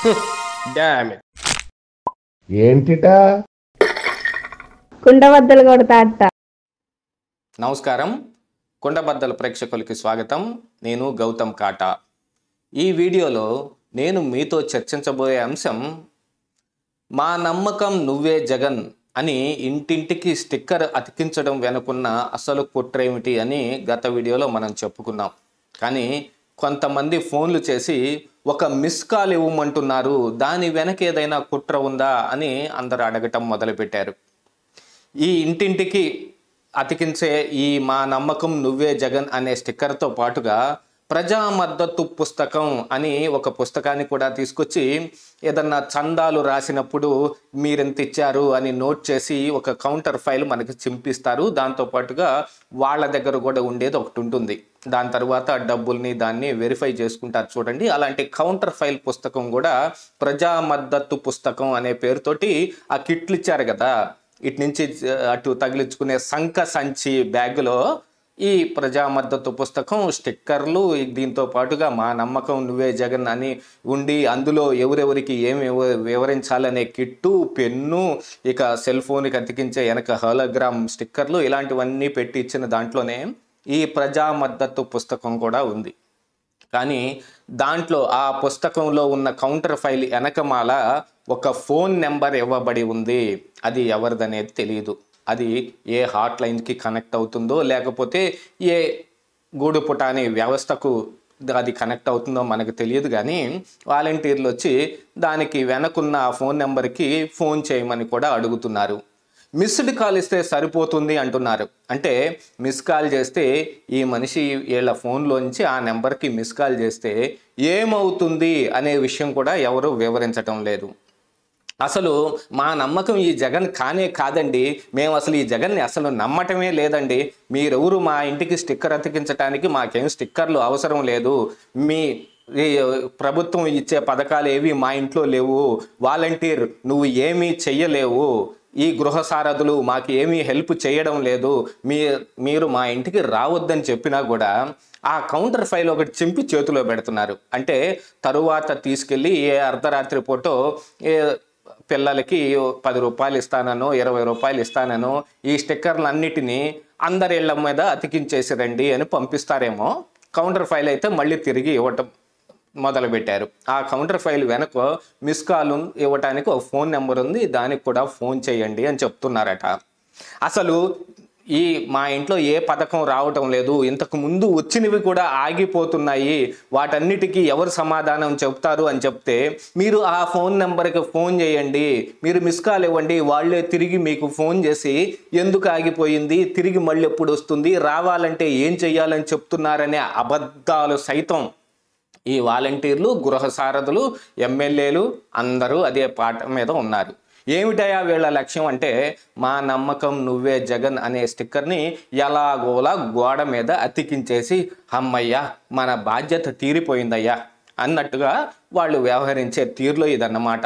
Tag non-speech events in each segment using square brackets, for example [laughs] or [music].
[laughs] ఏంటిటా కుండబద్దలు కొడతా నమస్కారం కుండబద్దల ప్రేక్షకులకి స్వాగతం నేను గౌతమ్ కాటా ఈ వీడియోలో నేను మీతో చర్చించబోయే అంశం మా నమ్మకం నువ్వే జగన్ అని ఇంటింటికి స్టిక్కర్ అతికించడం వెనుకున్న అసలు కుట్రేమిటి అని గత వీడియోలో మనం చెప్పుకున్నాం కానీ కొంతమంది ఫోన్లు చేసి ఒక మిస్ కాల్ ఇవ్వమంటున్నారు దాని వెనక ఏదైనా కుట్ర ఉందా అని అందరు అడగటం మొదలుపెట్టారు ఈ ఇంటింటికి అతికించే ఈ మా నమ్మకం నువ్వే జగన్ అనే స్టిక్కర్తో పాటుగా ప్రజా మద్దతు పుస్తకం అని ఒక పుస్తకాన్ని కూడా తీసుకొచ్చి ఏదన్నా చందాలు రాసినప్పుడు మీరెంత ఇచ్చారు అని నోట్ చేసి ఒక కౌంటర్ ఫైల్ మనకి చింపిస్తారు దాంతోపాటుగా వాళ్ళ దగ్గర కూడా ఉండేది ఒకటి ఉంటుంది దాని తర్వాత డబ్బుల్ని దాన్ని వెరిఫై చేసుకుంటారు చూడండి అలాంటి కౌంటర్ ఫైల్ పుస్తకం కూడా ప్రజా మద్దతు పుస్తకం అనే పేరుతోటి ఆ కిట్లు ఇచ్చారు కదా ఇటు నుంచి అటు తగిలించుకునే సంఖ సంచి బ్యాగులో ఈ ప్రజా మద్దతు పుస్తకం స్టిక్కర్లు దీంతో పాటుగా మా నమ్మకం నువ్వే జగన్ అని ఉండి అందులో ఎవరెవరికి ఏమి వివరించాలనే కిట్టు పెన్ను ఇక సెల్ ఫోన్కి అతికించే వెనక హలోగ్రామ్ స్టిక్కర్లు ఇలాంటివన్నీ పెట్టి ఇచ్చిన దాంట్లోనే ఈ ప్రజా మద్దతు పుస్తకం కూడా ఉంది కానీ దాంట్లో ఆ పుస్తకంలో ఉన్న కౌంటర్ ఫైల్ వెనకమాల ఒక ఫోన్ నెంబర్ ఇవ్వబడి ఉంది అది ఎవరిదనేది తెలియదు అది ఏ హాట్ లైన్కి కనెక్ట్ అవుతుందో లేకపోతే ఏ గూడు పుట అనే వ్యవస్థకు అది కనెక్ట్ అవుతుందో మనకు తెలియదు కానీ వాలంటీర్లు వచ్చి దానికి వెనకున్న ఫోన్ నెంబర్కి ఫోన్ చేయమని కూడా అడుగుతున్నారు మిస్డ్ కాల్ ఇస్తే సరిపోతుంది అంటున్నారు అంటే మిస్ కాల్ చేస్తే ఈ మనిషి వీళ్ళ ఫోన్లోంచి ఆ నెంబర్కి మిస్ కాల్ చేస్తే ఏమవుతుంది అనే విషయం కూడా ఎవరు వివరించటం లేదు అసలు మా నమ్మకం ఈ జగన్ కానే కాదండి మేము అసలు ఈ జగన్ని అసలు నమ్మటమే లేదండి మీరెవరు మా ఇంటికి స్టిక్కర్ అతికించడానికి మాకేం స్టిక్కర్లు అవసరం లేదు మీ ప్రభుత్వం ఇచ్చే పథకాలు ఏవి మా ఇంట్లో లేవు వాలంటీర్ నువ్వు ఏమీ చెయ్యలేవు ఈ గృహ సారథులు మాకు ఏమీ హెల్ప్ చేయడం లేదు మీ మీరు మా ఇంటికి రావద్దని చెప్పినా కూడా ఆ కౌంటర్ ఫైల్ ఒకటి చింపి చేతిలో పెడుతున్నారు అంటే తరువాత తీసుకెళ్ళి ఏ అర్ధరాత్రి పూటో పిల్లలకి పది రూపాయలు ఇస్తానను ఇరవై రూపాయలు ఇస్తానను ఈ అన్నిటినీ అందరి ఇళ్ల మీద అతికించేసి రండి అని పంపిస్తారేమో కౌంటర్ ఫైల్ అయితే మళ్ళీ తిరిగి ఇవ్వటం మొదలుపెట్టారు ఆ కౌంటర్ ఫైల్ వెనక మిస్ కాల్ ఇవ్వటానికి ఒక ఫోన్ నెంబర్ ఉంది దానికి కూడా ఫోన్ చేయండి అని చెప్తున్నారట అసలు ఈ మా ఇంట్లో ఏ పథకం రావటం లేదు ఇంతకు ముందు వచ్చినవి కూడా ఆగిపోతున్నాయి వాటన్నిటికీ ఎవరు సమాధానం చెప్తారు అని చెప్తే మీరు ఆ ఫోన్ నెంబర్కి ఫోన్ చేయండి మీరు మిస్ కాల్ ఇవ్వండి వాళ్ళే తిరిగి మీకు ఫోన్ చేసి ఎందుకు ఆగిపోయింది తిరిగి మళ్ళీ ఎప్పుడు వస్తుంది రావాలంటే ఏం చేయాలని చెప్తున్నారనే అబద్ధాలు సైతం ఈ వాలంటీర్లు గృహ సారథులు ఎమ్మెల్యేలు అందరూ అదే పాట మీద ఉన్నారు ఏమిటయా వీళ్ళ లక్ష్యం అంటే మా నమ్మకం నువ్వే జగన్ అనే స్టిక్కర్ని ఎలాగోలా గోడ మీద అతికించేసి అమ్మయ్యా మన బాధ్యత తీరిపోయిందయ్యా అన్నట్టుగా వాళ్ళు వ్యవహరించే తీరులో ఇదన్నమాట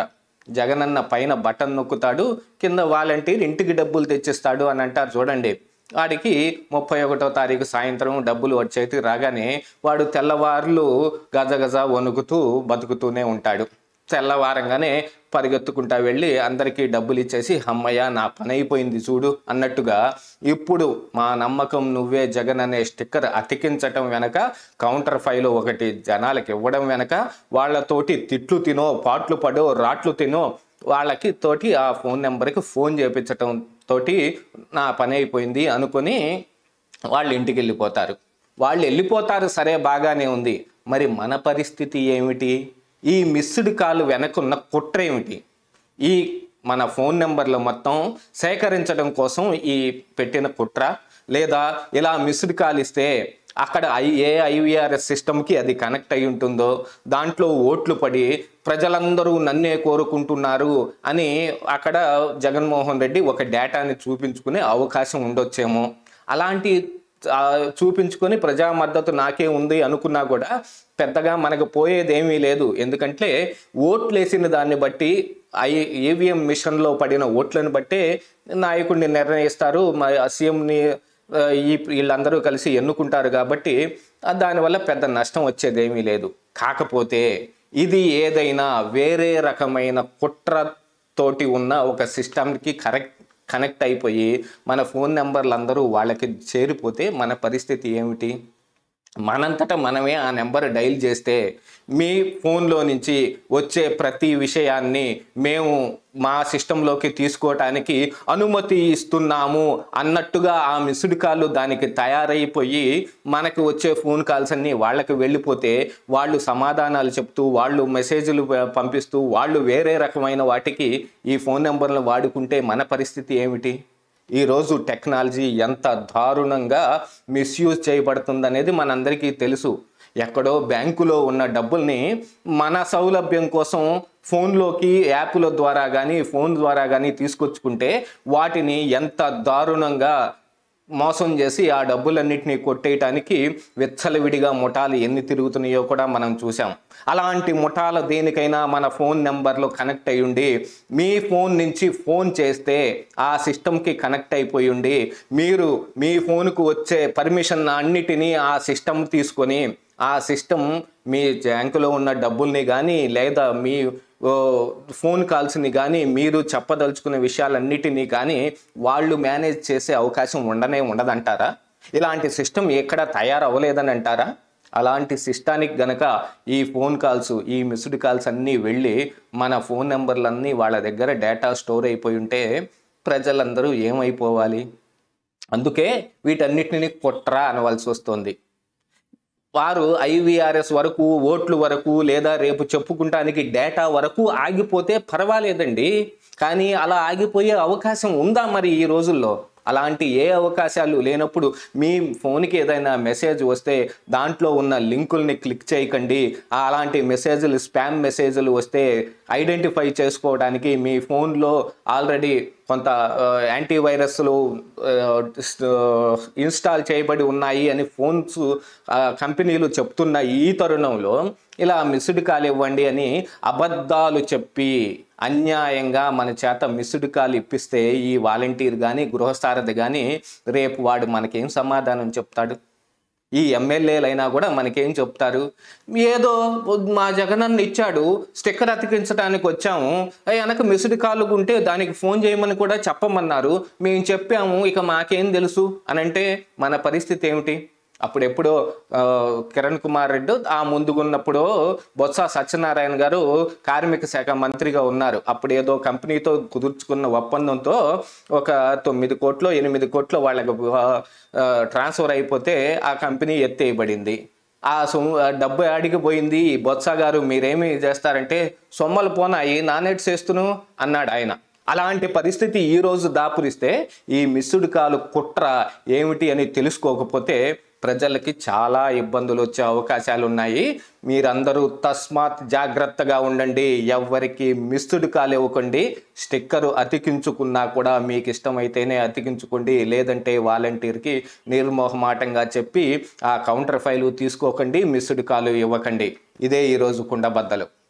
అన్న పైన బటన్ నొక్కుతాడు కింద వాలంటీర్ ఇంటికి డబ్బులు తెచ్చిస్తాడు అని అంటారు చూడండి వాడికి ముప్పై ఒకటో తారీఖు సాయంత్రం డబ్బులు వచ్చేది రాగానే వాడు తెల్లవార్లు గజగజ వణుకుతూ బతుకుతూనే ఉంటాడు తెల్లవారంగానే పరిగెత్తుకుంటా వెళ్ళి అందరికీ డబ్బులు ఇచ్చేసి అమ్మయ్య నా పని అయిపోయింది చూడు అన్నట్టుగా ఇప్పుడు మా నమ్మకం నువ్వే జగన్ అనే స్టిక్కర్ అతికించటం వెనక కౌంటర్ ఫైల్ ఒకటి జనాలకు ఇవ్వడం వెనక వాళ్ళతోటి తిట్లు తినో పాట్లు పడో రాట్లు తినో వాళ్ళకి తోటి ఆ ఫోన్ నెంబర్కి ఫోన్ చేపించటం తోటి నా పని అయిపోయింది అనుకొని వాళ్ళు ఇంటికి వెళ్ళిపోతారు వాళ్ళు వెళ్ళిపోతారు సరే బాగానే ఉంది మరి మన పరిస్థితి ఏమిటి ఈ మిస్డ్ కాల్ వెనకున్న కుట్ర ఏమిటి ఈ మన ఫోన్ నెంబర్లు మొత్తం సేకరించడం కోసం ఈ పెట్టిన కుట్ర లేదా ఇలా మిస్డ్ కాల్ ఇస్తే అక్కడ ఐ ఏ ఐవీఆర్ఎస్ సిస్టమ్కి అది కనెక్ట్ అయి ఉంటుందో దాంట్లో ఓట్లు పడి ప్రజలందరూ నన్నే కోరుకుంటున్నారు అని అక్కడ జగన్మోహన్ రెడ్డి ఒక డేటాని చూపించుకునే అవకాశం ఉండొచ్చేమో అలాంటి చూపించుకొని ప్రజా మద్దతు నాకే ఉంది అనుకున్నా కూడా పెద్దగా మనకు పోయేది ఏమీ లేదు ఎందుకంటే ఓట్లేసిన దాన్ని బట్టి ఐ ఈవీఎం మిషన్లో పడిన ఓట్లను బట్టే నాయకుడిని నిర్ణయిస్తారు సీఎంని ఈ వీళ్ళందరూ కలిసి ఎన్నుకుంటారు కాబట్టి దానివల్ల పెద్ద నష్టం వచ్చేది ఏమీ లేదు కాకపోతే ఇది ఏదైనా వేరే రకమైన కుట్రతోటి ఉన్న ఒక సిస్టమ్కి కరెక్ట్ కనెక్ట్ అయిపోయి మన ఫోన్ నెంబర్లు అందరూ వాళ్ళకి చేరిపోతే మన పరిస్థితి ఏమిటి మనంతటా మనమే ఆ నెంబర్ డైల్ చేస్తే మీ ఫోన్లో నుంచి వచ్చే ప్రతి విషయాన్ని మేము మా సిస్టంలోకి తీసుకోవటానికి అనుమతి ఇస్తున్నాము అన్నట్టుగా ఆ మిస్డ్ కాల్ దానికి తయారైపోయి మనకి వచ్చే ఫోన్ కాల్స్ అన్నీ వాళ్ళకి వెళ్ళిపోతే వాళ్ళు సమాధానాలు చెప్తూ వాళ్ళు మెసేజ్లు పంపిస్తూ వాళ్ళు వేరే రకమైన వాటికి ఈ ఫోన్ నెంబర్లు వాడుకుంటే మన పరిస్థితి ఏమిటి ఈరోజు టెక్నాలజీ ఎంత దారుణంగా మిస్యూజ్ అనేది మనందరికీ తెలుసు ఎక్కడో బ్యాంకులో ఉన్న డబ్బుల్ని మన సౌలభ్యం కోసం ఫోన్లోకి యాప్ల ద్వారా కానీ ఫోన్ ద్వారా కానీ తీసుకొచ్చుకుంటే వాటిని ఎంత దారుణంగా మోసం చేసి ఆ డబ్బులన్నింటినీ కొట్టేయటానికి విచ్చలవిడిగా ముఠాలు ఎన్ని తిరుగుతున్నాయో కూడా మనం చూసాం అలాంటి ముఠాలు దేనికైనా మన ఫోన్ నెంబర్లో కనెక్ట్ అయ్యుండి మీ ఫోన్ నుంచి ఫోన్ చేస్తే ఆ సిస్టమ్కి కనెక్ట్ అయిపోయి ఉండి మీరు మీ ఫోన్కు వచ్చే పర్మిషన్ అన్నిటినీ ఆ సిస్టమ్ తీసుకొని ఆ సిస్టమ్ మీ బ్యాంకులో ఉన్న డబ్బుల్ని కానీ లేదా మీ ఫోన్ కాల్స్ని కానీ మీరు చెప్పదలుచుకునే విషయాలన్నిటినీ కానీ వాళ్ళు మేనేజ్ చేసే అవకాశం ఉండనే ఉండదంటారా ఇలాంటి సిస్టమ్ ఎక్కడ తయారవ్వలేదని అంటారా అలాంటి సిస్టానికి గనక ఈ ఫోన్ కాల్స్ ఈ మిస్డ్ కాల్స్ అన్నీ వెళ్ళి మన ఫోన్ నెంబర్లన్నీ వాళ్ళ దగ్గర డేటా స్టోర్ అయిపోయి ఉంటే ప్రజలందరూ ఏమైపోవాలి అందుకే వీటన్నిటిని కుట్ర అనవలసి వస్తుంది వారు ఐవీఆర్ఎస్ వరకు ఓట్లు వరకు లేదా రేపు చెప్పుకుంటానికి డేటా వరకు ఆగిపోతే పర్వాలేదండి కానీ అలా ఆగిపోయే అవకాశం ఉందా మరి ఈ రోజుల్లో అలాంటి ఏ అవకాశాలు లేనప్పుడు మీ ఫోన్కి ఏదైనా మెసేజ్ వస్తే దాంట్లో ఉన్న లింకుల్ని క్లిక్ చేయకండి అలాంటి మెసేజ్లు స్పామ్ మెసేజ్లు వస్తే ఐడెంటిఫై చేసుకోవడానికి మీ ఫోన్లో ఆల్రెడీ కొంత యాంటీవైరస్లు ఇన్స్టాల్ చేయబడి ఉన్నాయి అని ఫోన్స్ కంపెనీలు చెప్తున్న ఈ తరుణంలో ఇలా మిస్డ్ కాల్ ఇవ్వండి అని అబద్ధాలు చెప్పి అన్యాయంగా మన చేత మిస్డ్ కాల్ ఇప్పిస్తే ఈ వాలంటీర్ కానీ గృహస్థారథి కానీ రేపు వాడు మనకేం సమాధానం చెప్తాడు ఈ ఎమ్మెల్యేలైనా కూడా మనకేం చెప్తారు ఏదో మా జగనన్న ఇచ్చాడు స్టిక్కర్ అతికించడానికి వచ్చాము వెనక మిస్డ్ కాల్ ఉంటే దానికి ఫోన్ చేయమని కూడా చెప్పమన్నారు మేము చెప్పాము ఇక మాకేం తెలుసు అనంటే మన పరిస్థితి ఏమిటి అప్పుడు ఎప్పుడో కిరణ్ కుమార్ రెడ్డి ఆ ముందుకున్నప్పుడు బొత్స సత్యనారాయణ గారు కార్మిక శాఖ మంత్రిగా ఉన్నారు అప్పుడు ఏదో కంపెనీతో కుదుర్చుకున్న ఒప్పందంతో ఒక తొమ్మిది కోట్లు ఎనిమిది కోట్లు వాళ్ళకి ట్రాన్స్ఫర్ అయిపోతే ఆ కంపెనీ ఎత్తేయబడింది ఆ సొమ్ము డబ్బు ఆడికి పోయింది బొత్స గారు మీరేమి చేస్తారంటే సొమ్మలు పోనాయి నానేట్ చేస్తును అన్నాడు ఆయన అలాంటి పరిస్థితి ఈరోజు దాపురిస్తే ఈ మిస్సుడు కాలు కుట్ర ఏమిటి అని తెలుసుకోకపోతే ప్రజలకి చాలా ఇబ్బందులు వచ్చే అవకాశాలు ఉన్నాయి మీరందరూ తస్మాత్ జాగ్రత్తగా ఉండండి ఎవరికి మిస్డ్ కాల్ ఇవ్వకండి స్టిక్కరు అతికించుకున్నా కూడా మీకు ఇష్టమైతేనే అతికించుకోండి లేదంటే వాలంటీర్కి నిర్మోహమాటంగా చెప్పి ఆ కౌంటర్ ఫైలు తీసుకోకండి మిస్డ్ కాల్ ఇవ్వకండి ఇదే ఈరోజు కుండబద్దలు